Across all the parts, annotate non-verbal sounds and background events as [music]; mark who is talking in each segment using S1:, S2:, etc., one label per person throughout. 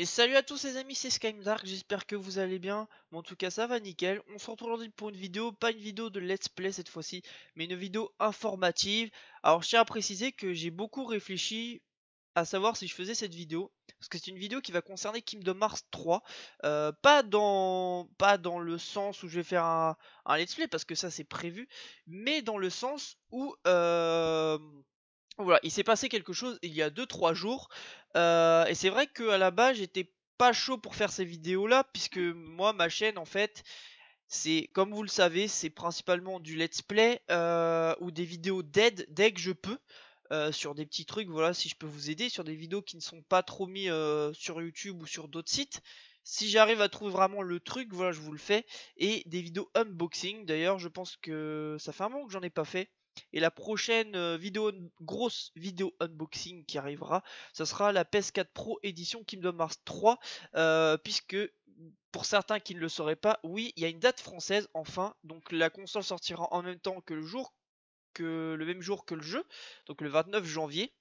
S1: Et salut à tous les amis, c'est Dark. j'espère que vous allez bien, en tout cas ça va nickel, on se retrouve aujourd'hui pour une vidéo, pas une vidéo de let's play cette fois-ci, mais une vidéo informative, alors je tiens à préciser que j'ai beaucoup réfléchi à savoir si je faisais cette vidéo, parce que c'est une vidéo qui va concerner Kim de Mars 3, pas, dans, pas dans le sens où je vais faire un, let's play, parce que ça c'est prévu, mais dans le sens où... Euh, il s'est passé quelque chose il y a 2-3 jours. Euh, et c'est vrai qu'à la base, j'étais pas chaud pour faire ces vidéos-là, puisque moi, ma chaîne, en fait, c'est, comme vous le savez, c'est principalement du let's play euh, ou des vidéos d'aide dès que je peux. Euh, sur des petits trucs, voilà, si je peux vous aider, sur des vidéos qui ne sont pas trop mis sur YouTube ou sur d'autres sites. Si j'arrive à trouver vraiment le truc, voilà, je vous le fais. Et des vidéos unboxing, d'ailleurs, je pense que ça fait un moment que j'en ai pas fait. Et la prochaine euh, vidéo, grosse vidéo unboxing qui arrivera, ce sera la PS4 Pro édition Kingdom Hearts 3, euh, puisque pour certains qui ne le sauraient pas, oui, il y a une date française enfin, donc la console sortira en même temps que le jour que le même jour que le jeu, donc le 29 janvier.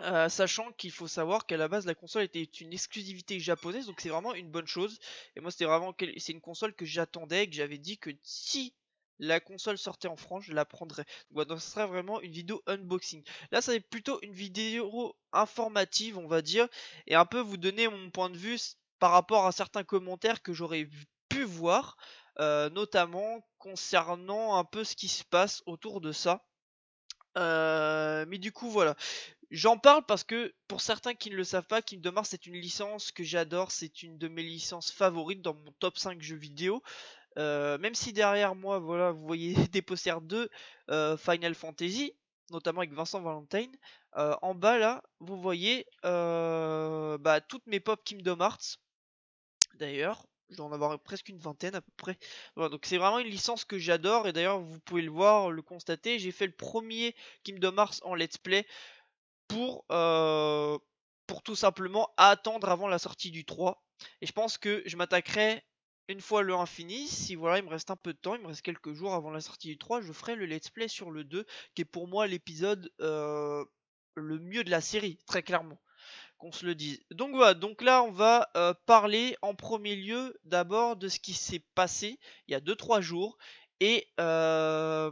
S1: Euh, sachant qu'il faut savoir qu'à la base la console était une exclusivité japonaise, donc c'est vraiment une bonne chose. Et moi c'était vraiment c'est une console que j'attendais, que j'avais dit que si la console sortait en France, je la prendrais. Donc, ce serait vraiment une vidéo unboxing. Là, ça est plutôt une vidéo informative, on va dire, et un peu vous donner mon point de vue par rapport à certains commentaires que j'aurais pu voir, euh, notamment concernant un peu ce qui se passe autour de ça. Euh, mais du coup, voilà. J'en parle parce que pour certains qui ne le savent pas, Kingdom Hearts c'est une licence que j'adore, c'est une de mes licences favorites dans mon top 5 jeux vidéo. Euh, même si derrière moi, voilà, vous voyez [laughs] des posters de euh, Final Fantasy, notamment avec Vincent Valentine, euh, en bas là, vous voyez bah, toutes mes pop Kingdom Hearts. D'ailleurs, je dois en avoir presque une vingtaine à peu près. donc c'est vraiment une licence que j'adore et d'ailleurs vous pouvez le voir, le constater, j'ai fait le premier Kingdom Hearts en let's play pour, pour tout simplement attendre avant la sortie du 3. Et je pense que je m'attaquerai une fois le 1 fini, si voilà, il me reste un peu de temps, il me reste quelques jours avant la sortie du 3, je ferai le let's play sur le 2, qui est pour moi l'épisode euh, le mieux de la série, très clairement. Qu'on se le dise. Donc voilà, donc là on va euh, parler en premier lieu d'abord de ce qui s'est passé il y a 2-3 jours. Et, euh,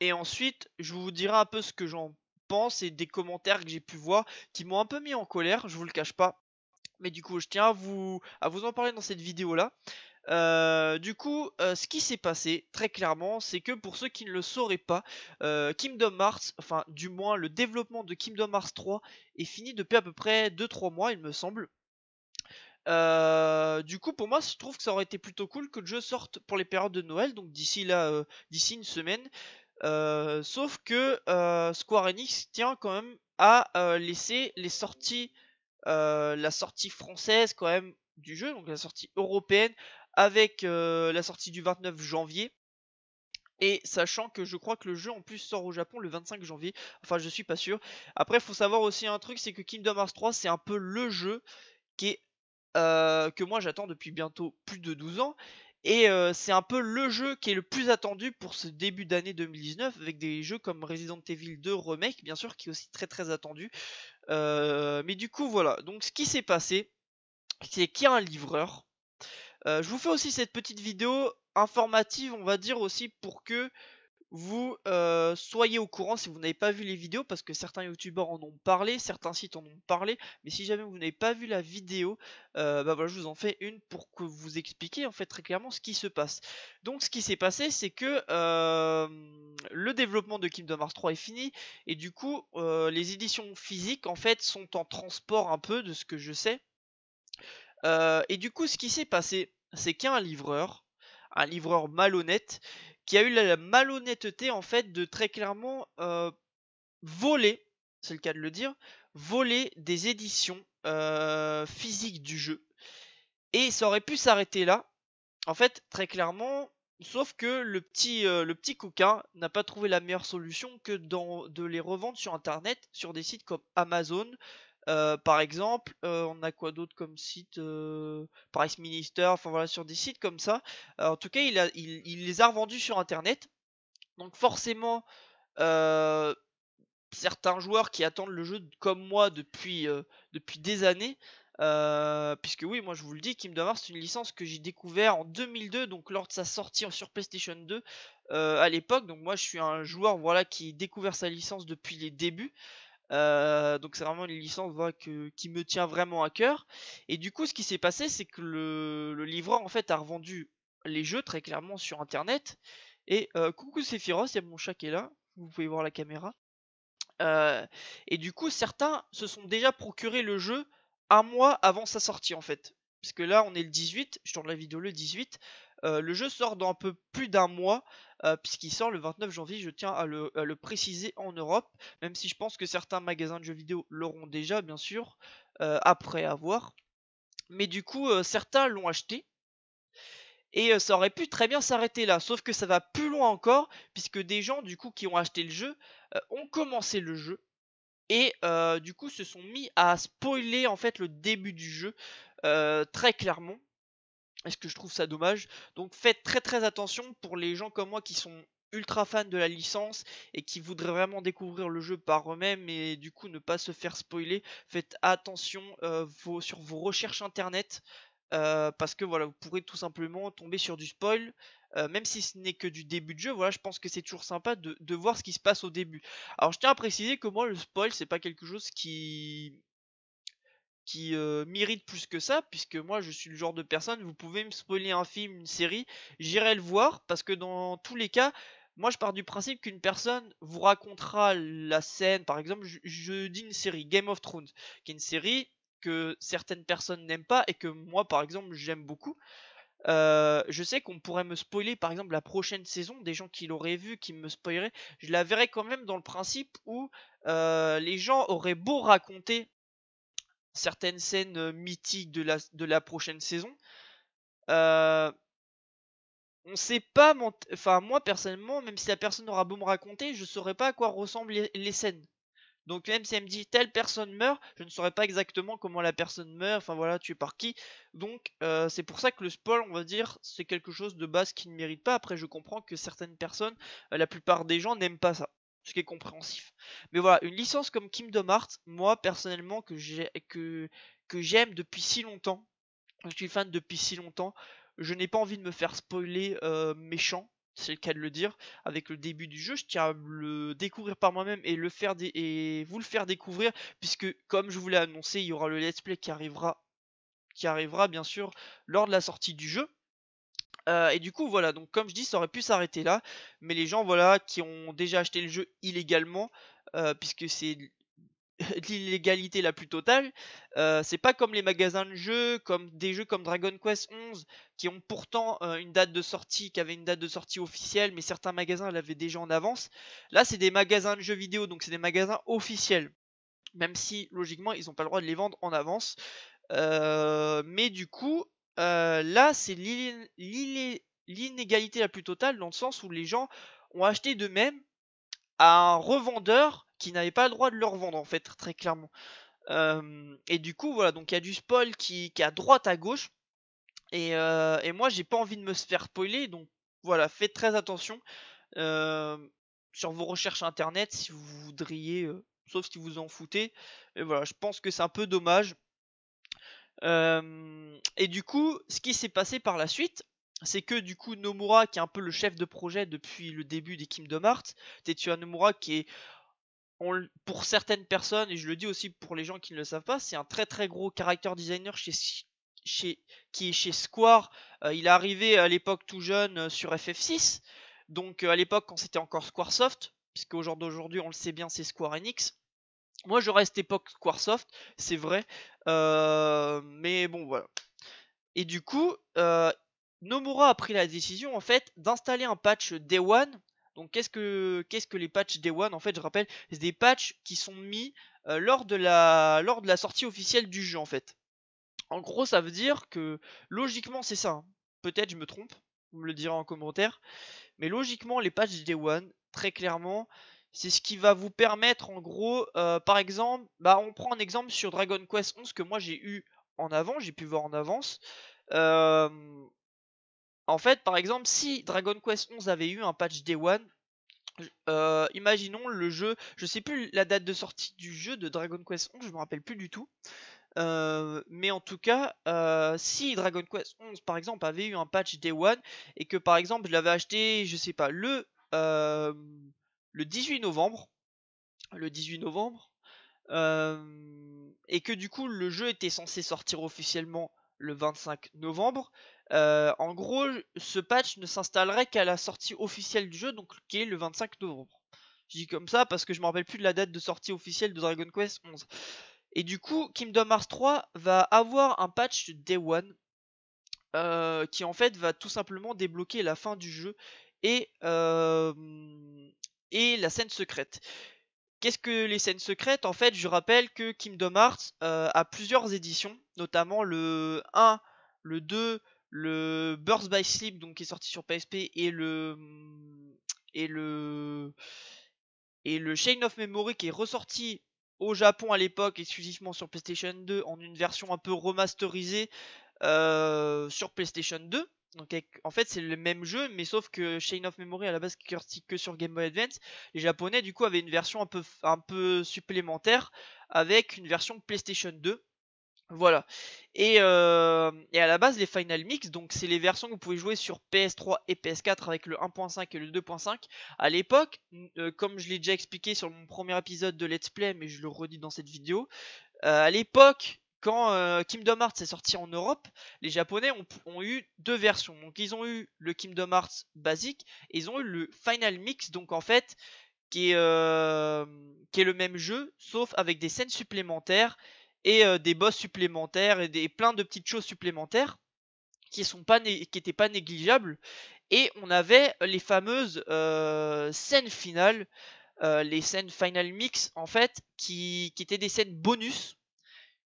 S1: et ensuite, je vous dirai un peu ce que j'en pense et des commentaires que j'ai pu voir qui m'ont un peu mis en colère, je vous le cache pas mais du coup je tiens à vous, à vous en parler dans cette vidéo là. Euh, du coup, euh, ce qui s'est passé, très clairement, c'est que pour ceux qui ne le sauraient pas, euh, Kingdom Hearts, enfin du moins le développement de Kingdom Hearts 3 est fini depuis à peu près 2-3 mois, il me semble. du coup, pour moi, je trouve que ça aurait été plutôt cool que le jeu sorte pour les périodes de Noël, donc d'ici là, d'ici une semaine. sauf que Square Enix tient quand même à laisser les sorties euh, la sortie française quand même du jeu, donc la sortie européenne, avec euh, la sortie du 29 janvier. Et sachant que je crois que le jeu en plus sort au Japon le 25 janvier, enfin je suis pas sûr. Après, faut savoir aussi un truc, c'est que Kingdom Hearts 3, c'est un peu le jeu qui euh, que moi j'attends depuis bientôt plus de 12 ans. Et c'est un peu le jeu qui est le plus attendu pour ce début d'année 2019, avec des jeux comme Resident Evil 2 Remake, bien sûr, qui est aussi très très attendu. Euh, mais du coup, voilà. Donc, ce qui s'est passé, c'est qu'il y a un livreur. Euh, je vous fais aussi cette petite vidéo informative, on va dire aussi, pour que vous euh, soyez au courant si vous n'avez pas vu les vidéos, parce que certains youtubeurs en ont parlé, certains sites en ont parlé, mais si jamais vous n'avez pas vu la vidéo, euh, bah voilà, je vous en fais une pour que vous expliquiez en fait très clairement ce qui se passe. Donc ce qui s'est passé, c'est que euh, le développement de Kingdom Hearts 3 est fini, et du coup les éditions physiques en fait sont en transport un peu de ce que je sais. et du coup ce qui s'est passé, c'est qu'un livreur, un livreur malhonnête qui a eu la malhonnêteté en fait de très clairement euh, voler, c'est le cas de le dire, voler des éditions euh, physiques du jeu. Et ça aurait pu s'arrêter là, en fait, très clairement, sauf que le petit, euh, le petit coquin n'a pas trouvé la meilleure solution que de les revendre sur Internet, sur des sites comme Amazon, euh, par exemple, euh, on a quoi d'autre comme site euh, Price Minister, enfin voilà, sur des sites comme ça. Euh, en tout cas, il, les a revendus sur Internet. Donc forcément, certains joueurs qui attendent le jeu comme moi depuis, depuis des années, puisque oui, moi je vous le dis, Kim Hearts, c'est une licence que j'ai découvert en 2002, donc lors de sa sortie sur PlayStation 2 à l'époque. Donc moi je suis un joueur voilà, qui découvert sa licence depuis les débuts. Euh, donc c'est vraiment une licence qui me tient vraiment à cœur. Et du coup, ce qui s'est passé, c'est que le, livreur en fait a revendu les jeux très clairement sur internet. Et euh, coucou Sephiroth, il y a mon chat est là. Vous pouvez voir la caméra. Euh, et du coup, certains se sont déjà procuré le jeu un mois avant sa sortie en fait. Parce que là, on est le 18, je tourne la vidéo le 18. le jeu sort dans un peu plus d'un mois. Euh, puisqu'il sort le 29 janvier, je tiens à le, préciser en Europe, même si je pense que certains magasins de jeux vidéo l'auront déjà, bien sûr, euh, après avoir. Mais du coup, euh, certains l'ont acheté. Et ça aurait pu très bien s'arrêter là, sauf que ça va plus loin encore, puisque des gens du coup qui ont acheté le jeu ont commencé le jeu et du coup se sont mis à spoiler en fait le début du jeu très clairement est-ce que je trouve ça dommage Donc faites très très attention pour les gens comme moi qui sont ultra fans de la licence et qui voudraient vraiment découvrir le jeu par eux-mêmes et du coup ne pas se faire spoiler. Faites attention euh, sur vos recherches internet euh, parce que voilà, vous pourrez tout simplement tomber sur du spoil. Euh, même si ce n'est que du début de jeu, voilà, je pense que c'est toujours sympa de, de, voir ce qui se passe au début. Alors je tiens à préciser que moi le spoil c'est pas quelque chose qui qui euh, plus que ça, puisque moi je suis le genre de personne, vous pouvez me spoiler un film, une série, j'irai le voir, parce que dans tous les cas, moi je pars du principe qu'une personne vous racontera la scène, par exemple, je, dis une série, Game of Thrones, qui est une série que certaines personnes n'aiment pas et que moi par exemple j'aime beaucoup. Euh, je sais qu'on pourrait me spoiler par exemple la prochaine saison, des gens qui l'auraient vu, qui me spoileraient, je la verrais quand même dans le principe où euh, les gens auraient beau raconter certaines scènes euh, mythiques de la, de la prochaine saison. Euh, on sait pas, enfin moi personnellement, même si la personne aura beau me raconter, je saurais pas à quoi ressemblent les, scènes. Donc même si elle me dit telle personne meurt, je ne saurais pas exactement comment la personne meurt, enfin voilà, tu es par qui. Donc euh, c'est pour ça que le spoil, on va dire, c'est quelque chose de base qui ne mérite pas. Après je comprends que certaines personnes, la plupart des gens n'aiment pas ça ce qui est compréhensif. Mais voilà, une licence comme Kingdom Hearts, moi personnellement que j'ai que j'aime depuis si longtemps, je suis fan depuis si longtemps, je n'ai pas envie de me faire spoiler euh, méchant, c'est le cas de le dire, avec le début du jeu, je tiens à le découvrir par moi-même et le faire et vous le faire découvrir puisque comme je vous l'ai annoncé, il y aura le let's play qui arrivera qui arrivera bien sûr lors de la sortie du jeu. Euh, et du coup, voilà, donc comme je dis, ça aurait pu s'arrêter là. Mais les gens, voilà, qui ont déjà acheté le jeu illégalement, euh, puisque c'est [laughs] l'illégalité la plus totale, euh, c'est pas comme les magasins de jeux, comme des jeux comme Dragon Quest 11, qui ont pourtant une date de sortie, qui avait une date de sortie officielle, mais certains magasins l'avaient déjà en avance. Là, c'est des magasins de jeux vidéo, donc c'est des magasins officiels. Même si, logiquement, ils n'ont pas le droit de les vendre en avance. mais du coup, euh, là, c'est l'inégalité la plus totale dans le sens où les gens ont acheté de même à un revendeur qui n'avait pas le droit de leur vendre, en fait, très clairement. et du coup, voilà, donc il y a du spoil qui, à droite, à gauche. Euh, et, moi, j'ai pas envie de me faire spoiler, donc voilà, faites très attention sur vos recherches internet si vous voudriez, sauf si vous en foutez. Et voilà, je pense que c'est un peu dommage. Euh, et du coup, ce qui s'est passé par la suite, c'est que du coup Nomura, qui est un peu le chef de projet depuis le début des Kingdom Hearts, Tetsuya Nomura qui est pour certaines personnes, et je le dis aussi pour les gens qui ne le savent pas, c'est un très très gros character designer chez, chez qui est chez Square. Euh, il est arrivé à l'époque tout jeune euh, sur FF6, donc à l'époque quand c'était encore Squaresoft, puisque au on le sait bien c'est Square Enix. Moi, je reste époque Squaresoft, c'est vrai. Euh, mais bon, voilà. Et du coup, euh, Nomura a pris la décision, en fait, d'installer un patch Day One. Donc, qu'est-ce que, les patchs Day One En fait, je rappelle, c'est des patchs qui sont mis euh, lors, de la, sortie officielle du jeu, en fait. En gros, ça veut dire que, logiquement, c'est ça. Hein. Peut-être je me trompe, vous me le direz en commentaire. Mais logiquement, les patchs Day One, très clairement, c'est ce qui va vous permettre en gros, euh, par exemple, bah, on prend un exemple sur Dragon Quest 11 que moi j'ai eu en avant, j'ai pu voir en avance. en fait, par exemple, si Dragon Quest 11 avait eu un patch Day 1, euh, imaginons le jeu, je sais plus la date de sortie du jeu de Dragon Quest XI, je me rappelle plus du tout. mais en tout cas, euh, si Dragon Quest 11 par exemple avait eu un patch Day 1 et que par exemple je l'avais acheté, je sais pas, le le 18 novembre, le 18 novembre, euh, et que du coup le jeu était censé sortir officiellement le 25 novembre. Euh, en gros, ce patch ne s'installerait qu'à la sortie officielle du jeu, donc qui est le 25 novembre. Je dis comme ça parce que je me rappelle plus de la date de sortie officielle de Dragon Quest 11. Et du coup, Kingdom Hearts 3 va avoir un patch Day 1. Euh, qui en fait va tout simplement débloquer la fin du jeu et et la scène secrète. Qu'est-ce que les scènes secrètes En fait, je rappelle que Kingdom Hearts euh, a plusieurs éditions, notamment le 1, le 2, le Birth by Sleep, donc qui est sorti sur PSP, et le et le et le Chain of Memory qui est ressorti au Japon à l'époque exclusivement sur PlayStation 2 en une version un peu remasterisée euh, sur PlayStation 2. Donc en fait c'est le même jeu mais sauf que Chain of Memory à la base sortit que sur Game Boy Advance, les japonais du coup avaient une version un peu, un peu supplémentaire avec une version PlayStation 2. Voilà. Euh, et, à la base les Final Mix, donc c'est les versions que vous pouvez jouer sur PS3 et PS4 avec le 1.5 et le 2.5. À l'époque, euh, comme je l'ai déjà expliqué sur mon premier épisode de Let's Play mais je le redis dans cette vidéo, euh, à l'époque quand euh, Kingdom Hearts est sorti en Europe, les Japonais ont, eu deux versions. Donc ils ont eu le Kingdom Hearts basique, et ils ont eu le Final Mix, donc en fait, qui est, euh, le même jeu, sauf avec des scènes supplémentaires et euh, des boss supplémentaires et, des, plein de petites choses supplémentaires qui sont pas n'étaient pas négligeables. Et on avait les fameuses scènes finales, les scènes Final Mix en fait, qui étaient des scènes bonus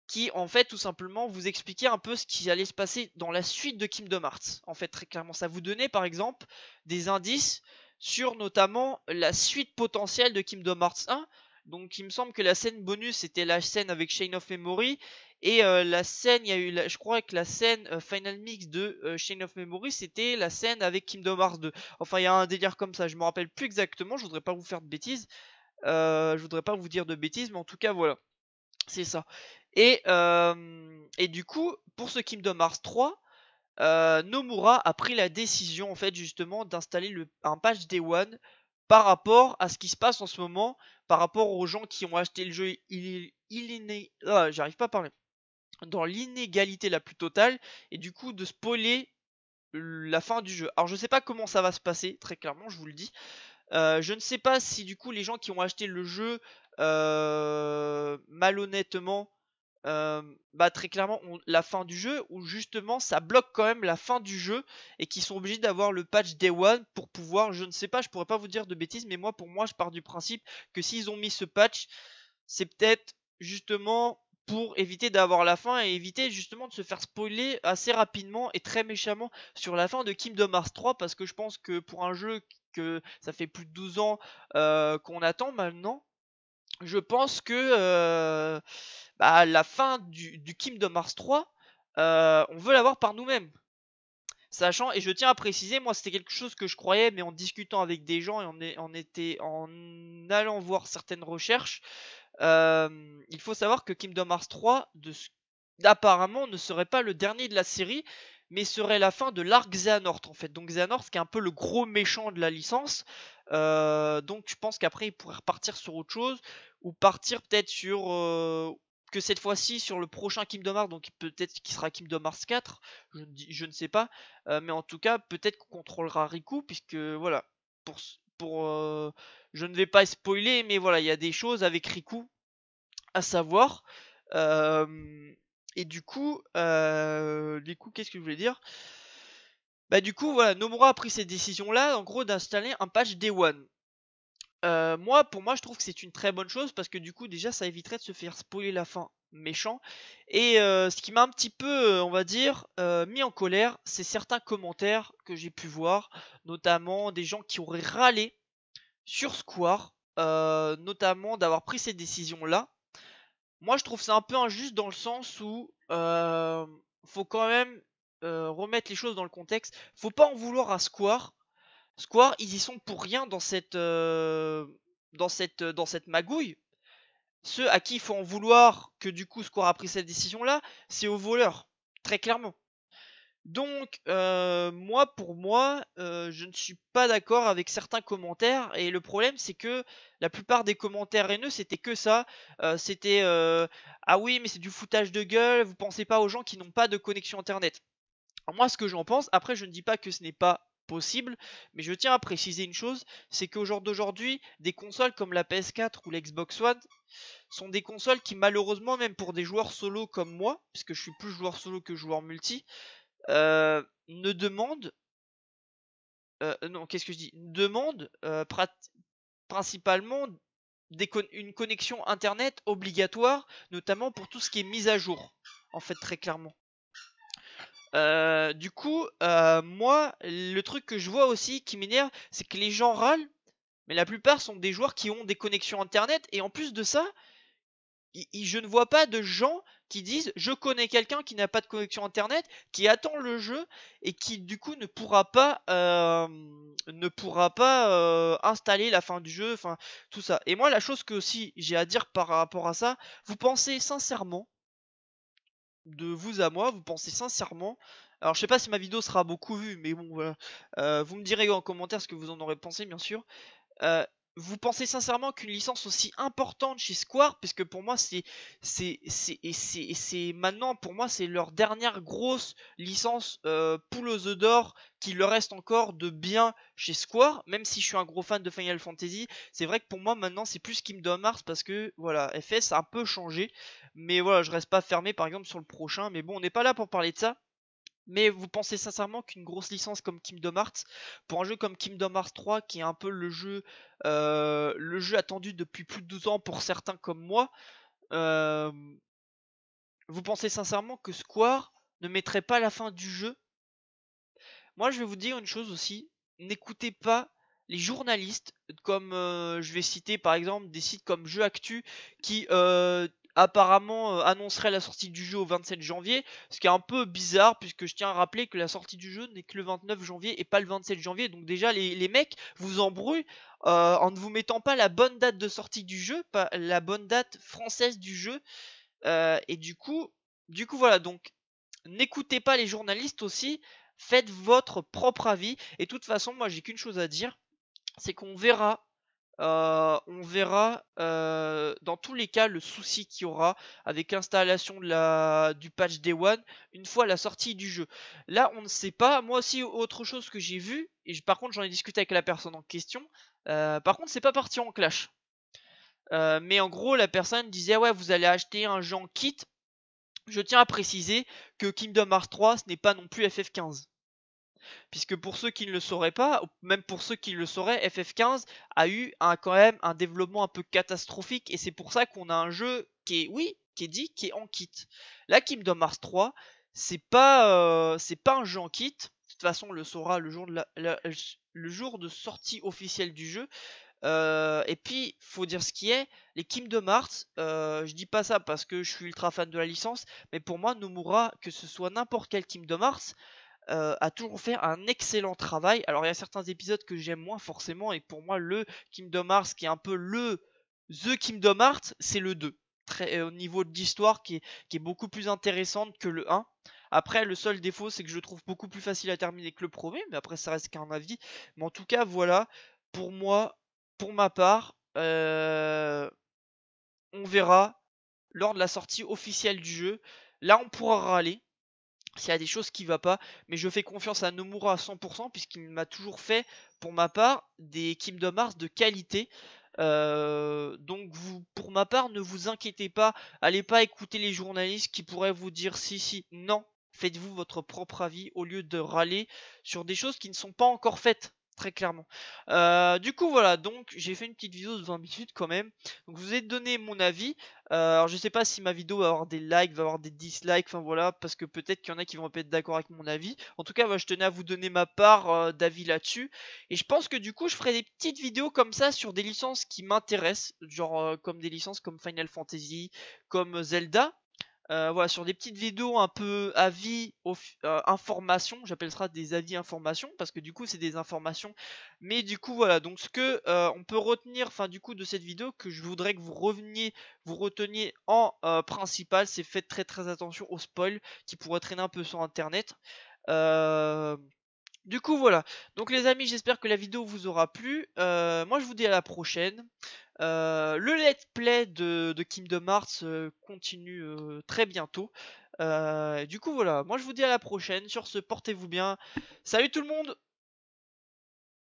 S1: qui en fait tout simplement vous expliquait un peu ce qui allait se passer dans la suite de Kingdom Hearts. En fait, très clairement, ça vous donnait par exemple des indices sur notamment la suite potentielle de Kingdom Hearts 1. Donc il me semble que la scène bonus c'était la scène avec Chain of Memory et euh, la scène, il y a eu, je crois que la scène euh, Final Mix de euh, Chain of Memory, c'était la scène avec Kingdom Hearts 2. Enfin, il y a un délire comme ça, je ne me rappelle plus exactement, je voudrais pas vous faire de bêtises, je voudrais pas vous dire de bêtises, mais en tout cas voilà, c'est ça. Euh, et, du coup, pour ce Kingdom Hearts 3, euh, Nomura a pris la décision en fait justement d'installer un patch Day One par rapport à ce qui se passe en ce moment, par rapport aux gens qui ont acheté le jeu il, il, ah, j'arrive pas à parler dans l'inégalité la plus totale et du coup de spoiler la fin du jeu. Alors je sais pas comment ça va se passer, très clairement, je vous le dis. Euh, je ne sais pas si du coup les gens qui ont acheté le jeu malhonnêtement bah, très clairement la fin du jeu où justement ça bloque quand même la fin du jeu et qui sont obligés d'avoir le patch Day One pour pouvoir, je ne sais pas, je pourrais pas vous dire de bêtises, mais moi pour moi je pars du principe que s'ils ont mis ce patch, c'est peut-être justement pour éviter d'avoir la fin et éviter justement de se faire spoiler assez rapidement et très méchamment sur la fin de Kingdom Hearts 3 parce que je pense que pour un jeu que ça fait plus de 12 ans qu'on attend maintenant, je pense que euh, bah, la fin du, du Kingdom Hearts 3, euh, on veut l'avoir par nous-mêmes. Sachant, et je tiens à préciser, moi c'était quelque chose que je croyais, mais en discutant avec des gens et en allant voir certaines recherches, euh, il faut savoir que Kingdom Hearts 3, de, apparemment, ne serait pas le dernier de la série, mais serait la fin de l'arc Xehanort en fait. Donc Xehanort, qui est un peu le gros méchant de la licence, euh, donc je pense qu'après il pourrait repartir sur autre chose ou partir peut-être sur euh, que cette fois-ci sur le prochain Kingdom Hearts, donc peut-être qu'il sera Kim Hearts 4, je, je ne, sais pas, euh, mais en tout cas peut-être qu'on contrôlera Riku puisque voilà pour je ne vais pas spoiler mais voilà il y a des choses avec Riku à savoir et du coup du coup qu'est-ce que je voulais dire bah du coup, voilà, Nomura a pris cette décision-là, en gros, d'installer un patch Day One. Euh, moi, pour moi, je trouve que c'est une très bonne chose parce que du coup, déjà, ça éviterait de se faire spoiler la fin méchant. Et euh, ce qui m'a un petit peu, euh, on va dire, mis en colère, c'est certains commentaires que j'ai pu voir, notamment des gens qui auraient râlé sur Square, notamment d'avoir pris cette décision-là. Moi, je trouve ça un peu injuste dans le sens où faut quand même euh, remettre les choses dans le contexte. Faut pas en vouloir à Square. Square, ils y sont pour rien dans cette, euh, dans cette, euh, dans cette magouille. Ceux à qui faut en vouloir que du coup Square a pris cette décision-là, c'est aux voleurs, très clairement. Donc, moi, pour moi, je ne suis pas d'accord avec certains commentaires. Et le problème, c'est que la plupart des commentaires haineux, c'était que ça. c'était Ah oui, mais c'est du foutage de gueule, vous pensez pas aux gens qui n'ont pas de connexion Internet moi, ce que j'en pense, après, je ne dis pas que ce n'est pas possible, mais je tiens à préciser une chose, c'est qu'au jour d'aujourd'hui, des consoles comme la PS4 ou l'Xbox One sont des consoles qui malheureusement, même pour des joueurs solo comme moi, puisque je suis plus joueur solo que joueur multi, euh, ne demandent... Euh, non, qu'est-ce que je dis Demandent euh, principalement une connexion Internet obligatoire, notamment pour tout ce qui est mise à jour, en fait très clairement. Euh, du coup, euh, moi, le truc que je vois aussi qui m'énerve, c'est que les gens râlent, mais la plupart sont des joueurs qui ont des connexions internet, et en plus de ça, je ne vois pas de gens qui disent je connais quelqu'un qui n'a pas de connexion internet, qui attend le jeu et qui du coup ne pourra pas euh, ne pourra pas installer la fin du jeu, enfin tout ça. Et moi la chose que aussi j'ai à dire par rapport à ça, vous pensez sincèrement de vous à moi, vous pensez sincèrement. Alors je sais pas si ma vidéo sera beaucoup vue, mais bon voilà. Euh, vous me direz en commentaire ce que vous en aurez pensé bien sûr. Euh, vous pensez sincèrement qu'une licence aussi importante chez Square, puisque pour moi c'est c'est c'est maintenant pour moi c'est leur dernière grosse licence euh, poule aux œufs d'or qui leur reste encore de bien chez Square, même si je suis un gros fan de Final Fantasy, c'est vrai que pour moi maintenant c'est plus donne mars parce que voilà FS a un peu changé, mais voilà je reste pas fermé par exemple sur le prochain, mais bon on n'est pas là pour parler de ça. Mais vous pensez sincèrement qu'une grosse licence comme Kingdom Hearts, pour un jeu comme Kingdom Hearts 3, qui est un peu le jeu, euh, le jeu attendu depuis plus de 12 ans pour certains comme moi, euh, vous pensez sincèrement que Square ne mettrait pas la fin du jeu Moi, je vais vous dire une chose aussi, n'écoutez pas les journalistes, comme euh, je vais citer par exemple des sites comme Jeux Actu, qui apparemment euh, annoncerait la sortie du jeu au 27 janvier, ce qui est un peu bizarre puisque je tiens à rappeler que la sortie du jeu n'est que le 29 janvier et pas le 27 janvier. Donc déjà les, mecs vous embrouillent euh, en ne vous mettant pas la bonne date de sortie du jeu, pas la bonne date française du jeu. Euh, et du coup, du coup voilà, donc n'écoutez pas les journalistes aussi, faites votre propre avis. Et de toute façon, moi j'ai qu'une chose à dire, c'est qu'on verra euh, on verra euh, dans tous les cas le souci qu'il y aura avec l'installation du patch Day One une fois la sortie du jeu. Là, on ne sait pas. Moi aussi, autre chose que j'ai vu, et par contre, j'en ai discuté avec la personne en question. Euh, par contre, c'est pas parti en clash. mais en gros, la personne disait ouais, vous allez acheter un jeu kit. Je tiens à préciser que Kingdom Hearts 3, ce n'est pas non plus FF15. Puisque pour ceux qui ne le sauraient pas, même pour ceux qui le sauraient, FF15 a eu un, quand même un développement un peu catastrophique et c'est pour ça qu'on a un jeu qui est, oui, qui est dit, qui est en kit. Kim de Mars 3, c'est pas, euh, c'est pas un jeu en kit. De toute façon, on le saura le jour de, le jour de sortie officielle du jeu. Euh, et puis, faut dire ce qui est, les Kim de Mars, euh, je dis pas ça parce que je suis ultra fan de la licence, mais pour moi, Nomura, que ce soit n'importe quel de Mars. Euh, a toujours fait un excellent travail. Alors il y a certains épisodes que j'aime moins forcément, et pour moi le Kingdom Hearts, qui est un peu le The Kingdom Hearts, c'est le 2. Très, euh, au niveau de l'histoire qui est, qui est beaucoup plus intéressante que le 1. Après, le seul défaut, c'est que je le trouve beaucoup plus facile à terminer que le premier, mais après, ça reste qu'un avis. Mais en tout cas, voilà, pour moi, pour ma part, euh, on verra lors de la sortie officielle du jeu. Là, on pourra râler, s'il y a des choses qui ne vont pas. Mais je fais confiance à Nomura à 100% puisqu'il m'a toujours fait, pour ma part, des de Mars de qualité. Euh, donc vous, pour ma part, ne vous inquiétez pas, allez pas écouter les journalistes qui pourraient vous dire si, si, non, faites-vous votre propre avis au lieu de râler sur des choses qui ne sont pas encore faites très clairement. Euh, du coup, voilà, donc j'ai fait une petite vidéo de 20 minutes quand même. Donc, je vous ai donné mon avis. Euh, alors je sais pas si ma vidéo va avoir des likes, va avoir des dislikes, enfin voilà, parce que peut-être qu'il y en a qui vont pas être d'accord avec mon avis. En tout cas, je tenais à vous donner ma part euh, d'avis là-dessus. Et je pense que du coup, je ferai des petites vidéos comme ça sur des licences qui m'intéressent, genre euh, comme des licences comme Final Fantasy, comme Zelda, euh, voilà, sur des petites vidéos un peu avis, euh, information informations, ça des avis informations, parce que du coup c'est des informations. Mais du coup voilà, donc ce que euh, on peut retenir, enfin du coup de cette vidéo, que je voudrais que vous reveniez, vous reteniez en principal, c'est faites très très attention aux spoils qui pourraient traîner un peu sur internet. Du coup voilà, donc les amis j'espère que la vidéo vous aura plu, euh, moi je vous dis à la prochaine, euh, le let's play de, Kim de Mars euh, continue très bientôt, du coup voilà, moi je vous dis à la prochaine, sur ce portez-vous bien, salut tout le monde